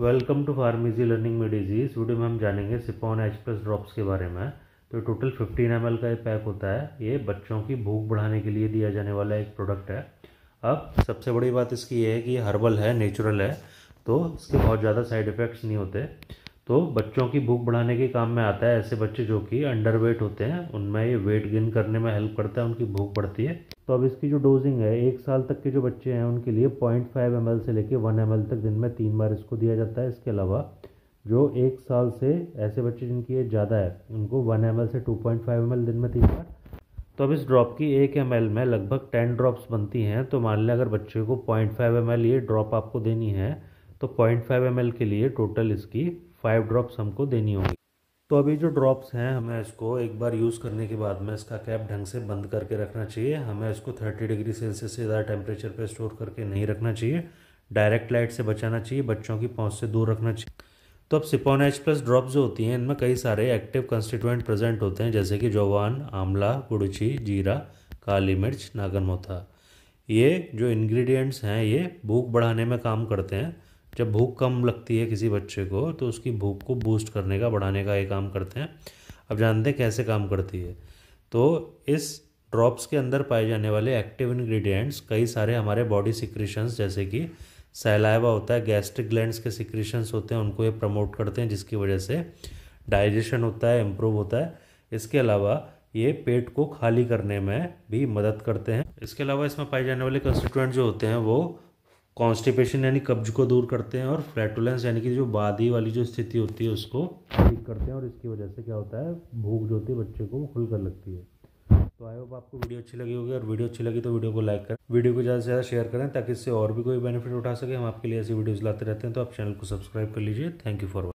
welcome to pharmacy learning में disease video में हम जानेंगे सिपोन एच प्लस ड्रॉप्स के बारे में तो टोटल 15 एम का ये पैक होता है ये बच्चों की भूख बढ़ाने के लिए दिया जाने वाला एक प्रोडक्ट है अब सबसे बड़ी बात इसकी ये है कि ये हर्बल है नेचुरल है तो इसके बहुत ज़्यादा साइड इफ़ेक्ट्स नहीं होते तो बच्चों की भूख बढ़ाने के काम में आता है ऐसे बच्चे जो कि अंडर वेट होते हैं उनमें ये वेट गेन करने में हेल्प करता है उनकी भूख बढ़ती है तो अब इसकी जो डोजिंग है एक साल तक के जो बच्चे हैं उनके लिए पॉइंट फाइव एम से लेके वन एम तक दिन में तीन बार इसको दिया जाता है इसके अलावा जो एक साल से ऐसे बच्चे जिनकी एज ज़्यादा है उनको वन एम से टू पॉइंट फाइव एम दिन में तीन बार तो अब इस ड्रॉप की एक एम में लगभग टेन ड्रॉप्स बनती हैं तो मान लें अगर बच्चे को पॉइंट फाइव एम ये ड्रॉप आपको देनी है तो 0.5 फाइव के लिए टोटल इसकी फाइव ड्रॉप्स हमको देनी होगी तो अभी जो ड्रॉप्स हैं हमें इसको एक बार यूज़ करने के बाद में इसका कैप ढंग से बंद करके रखना चाहिए हमें इसको 30 डिग्री सेल्सियस से ज़्यादा टेम्परेचर पे स्टोर करके नहीं रखना चाहिए डायरेक्ट लाइट से बचाना चाहिए बच्चों की पहुँच से दूर रखना चाहिए तो अब सिपोन एच प्लस ड्रॉप जो होती हैं इनमें कई सारे एक्टिव कंस्टिटुएंट प्रेजेंट होते हैं जैसे कि जवान आंवला गुड़ची जीरा काली मिर्च नागन मोथा ये जो इंग्रेडिएंट्स हैं ये भूख बढ़ाने में काम करते हैं जब भूख कम लगती है किसी बच्चे को तो उसकी भूख को बूस्ट करने का बढ़ाने का ये काम करते हैं अब जानते हैं कैसे काम करती है तो इस ड्रॉप्स के अंदर पाए जाने वाले एक्टिव इंग्रेडिएंट्स कई सारे हमारे बॉडी सिक्रीशंस जैसे कि सैलाइवा होता है गैस्ट्रिक ग्लैंड्स के सिक्रीशंस होते हैं उनको ये प्रमोट करते हैं जिसकी वजह से डाइजेशन होता है इम्प्रूव होता है इसके अलावा ये पेट को खाली करने में भी मदद करते हैं इसके अलावा इसमें पाए जाने वाले कंस्टिट्यूएंट जो होते हैं वो कॉन्स्टिपेशन यानी कब्ज को दूर करते हैं और फ्लैटुलेंस यानी कि जो बादी वाली जो स्थिति होती है उसको ठीक करते हैं और इसकी वजह से क्या होता है भूख जो होती है बच्चे को खुल कर लगती है तो आई होप आपको वीडियो अच्छी लगी होगी और वीडियो अच्छी लगी तो वीडियो को लाइक करें वीडियो को ज़्यादा से ज़्यादा शेयर करें ताकि इससे और भी कोई बेनिफिट उठा सके हम आपके लिए ऐसी वीडियोज़ लाते रहते हैं तो आप चैनल को सब्सक्राइब कर लीजिए थैंक यू फॉर